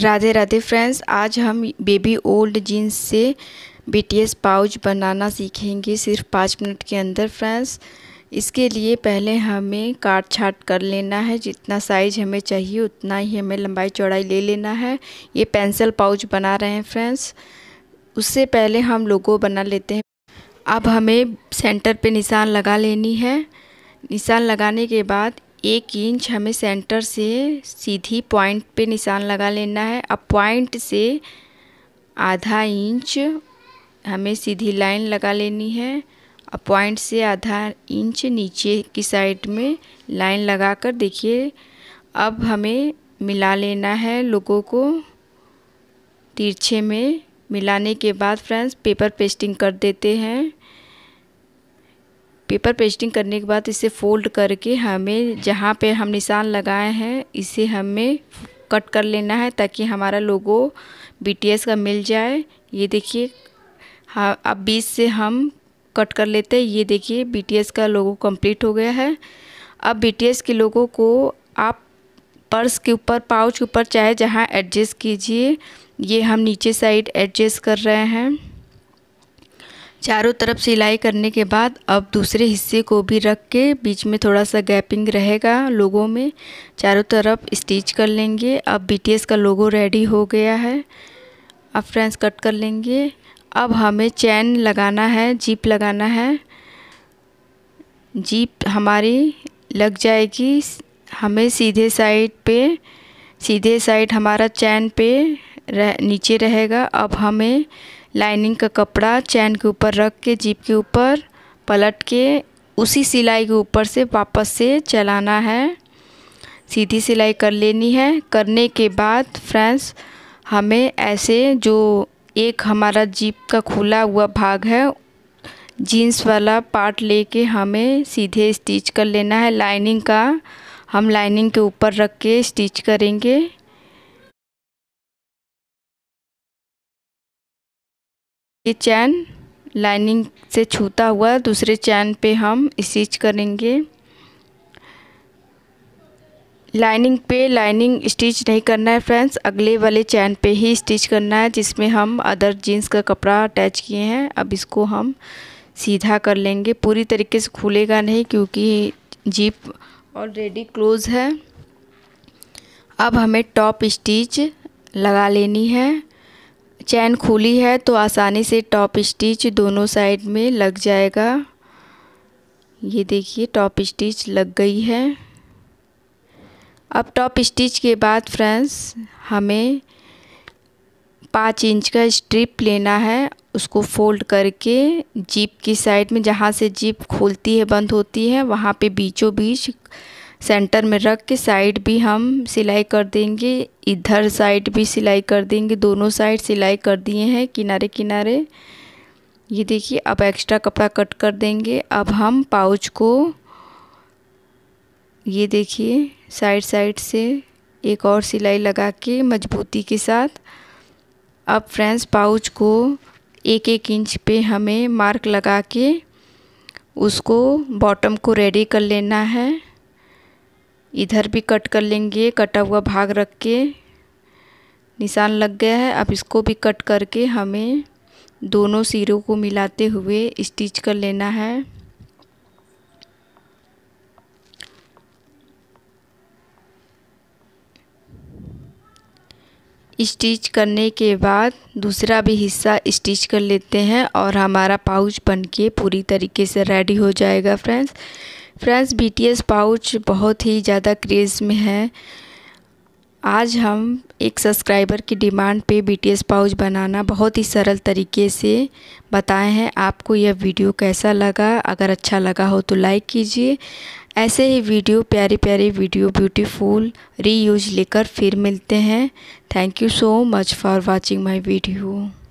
Radhe Radhe friends आज हम baby old jeans से बीटीएस पाउच बनाना सीखेंगे सिर्फ पाँच मिनट के अंदर फ्रेंड्स इसके लिए पहले हमें काट छाट कर लेना है जितना साइज हमें चाहिए उतना ही हमें लंबाई चौड़ाई ले लेना है ये पेंसिल पाउच बना रहे हैं फ्रेंड्स उससे पहले हम लोगो बना लेते हैं अब हमें सेंटर पर निशान लगा लेनी है निशान लगाने के बाद एक इंच हमें सेंटर से सीधी पॉइंट पे निशान लगा लेना है अब पॉइंट से आधा इंच हमें सीधी लाइन लगा लेनी है अब पॉइंट से आधा इंच नीचे की साइड में लाइन लगाकर देखिए अब हमें मिला लेना है लोगों को तिरछे में मिलाने के बाद फ्रेंड्स पेपर पेस्टिंग कर देते हैं पेपर पेस्टिंग करने के बाद इसे फोल्ड करके हमें जहाँ पे हम निशान लगाए हैं इसे हमें कट कर लेना है ताकि हमारा लोगो बीटीएस का मिल जाए ये देखिए हाँ अब बीच से हम कट कर लेते हैं ये देखिए बीटीएस का लोगो कंप्लीट हो गया है अब बीटीएस के लोगों को आप पर्स के ऊपर पाउच के ऊपर चाहे जहाँ एडजस्ट कीजिए ये हम नीचे साइड एडजस्ट कर रहे हैं चारों तरफ सिलाई करने के बाद अब दूसरे हिस्से को भी रख के बीच में थोड़ा सा गैपिंग रहेगा लोगों में चारों तरफ स्टिच कर लेंगे अब बीटीएस का लोगो रेडी हो गया है अब फ्रेंड्स कट कर लेंगे अब हमें चैन लगाना है जीप लगाना है जीप हमारी लग जाएगी हमें सीधे साइड पे सीधे साइड हमारा चैन पे रह नीचे रहेगा अब हमें लाइनिंग का कपड़ा चैन के ऊपर रख के जीप के ऊपर पलट के उसी सिलाई के ऊपर से वापस से चलाना है सीधी सिलाई कर लेनी है करने के बाद फ्रेंड्स हमें ऐसे जो एक हमारा जीप का खुला हुआ भाग है जीन्स वाला पार्ट लेके हमें सीधे स्टिच कर लेना है लाइनिंग का हम लाइनिंग के ऊपर रख के स्टिच करेंगे ये चैन लाइनिंग से छूता हुआ दूसरे चैन पे हम स्टिच करेंगे लाइनिंग पे लाइनिंग स्टिच नहीं करना है फ्रेंड्स अगले वाले चैन पे ही स्टिच करना है जिसमें हम अदर जीन्स का कपड़ा अटैच किए हैं अब इसको हम सीधा कर लेंगे पूरी तरीके से खुलेगा नहीं क्योंकि जीप ऑलरेडी क्लोज है अब हमें टॉप स्टिच लगा लेनी है चैन खुली है तो आसानी से टॉप स्टिच दोनों साइड में लग जाएगा ये देखिए टॉप स्टिच लग गई है अब टॉप स्टिच के बाद फ्रेंड्स हमें पाँच इंच का स्ट्रिप लेना है उसको फोल्ड करके जीप की साइड में जहाँ से जीप खोलती है बंद होती है वहाँ पे बीचों बीच सेंटर में रख के साइड भी हम सिलाई कर देंगे इधर साइड भी सिलाई कर देंगे दोनों साइड सिलाई कर दिए हैं किनारे किनारे ये देखिए अब एक्स्ट्रा कपड़ा कट कर देंगे अब हम पाउच को ये देखिए साइड साइड से एक और सिलाई लगा के मजबूती के साथ अब फ्रेंड्स पाउच को एक एक इंच पे हमें मार्क लगा के उसको बॉटम को रेडी कर लेना है इधर भी कट कर लेंगे कटा हुआ भाग रख के निशान लग गया है अब इसको भी कट करके हमें दोनों सिरों को मिलाते हुए स्टिच कर लेना है स्टिच करने के बाद दूसरा भी हिस्सा स्टिच कर लेते हैं और हमारा पाउच बन के पूरी तरीके से रेडी हो जाएगा फ्रेंड्स फ्रेंड्स बीटीएस पाउच बहुत ही ज़्यादा क्रेज़ में है आज हम एक सब्सक्राइबर की डिमांड पे बीटीएस पाउच बनाना बहुत ही सरल तरीके से बताए हैं आपको यह वीडियो कैसा लगा अगर अच्छा लगा हो तो लाइक कीजिए ऐसे ही वीडियो प्यारे प्यारे वीडियो ब्यूटीफुल रीयूज लेकर फिर मिलते हैं thank you so much for watching my video